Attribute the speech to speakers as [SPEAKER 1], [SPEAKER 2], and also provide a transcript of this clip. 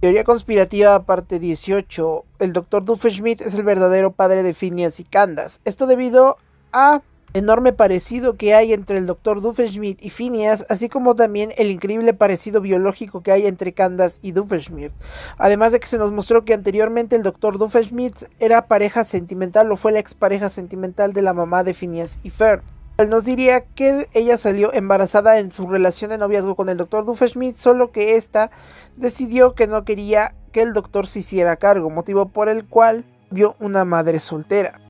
[SPEAKER 1] Teoría conspirativa, parte 18. El doctor Duffenschmidt es el verdadero padre de Phineas y Candas. Esto debido a enorme parecido que hay entre el doctor Duffenschmidt y Phineas, así como también el increíble parecido biológico que hay entre Candas y Duffenschmidt. Además de que se nos mostró que anteriormente el doctor Doofenshmirtz era pareja sentimental o fue la expareja sentimental de la mamá de Phineas y Fer nos diría que ella salió embarazada en su relación de noviazgo con el doctor Smith solo que ésta decidió que no quería que el doctor se hiciera cargo, motivo por el cual vio una madre soltera.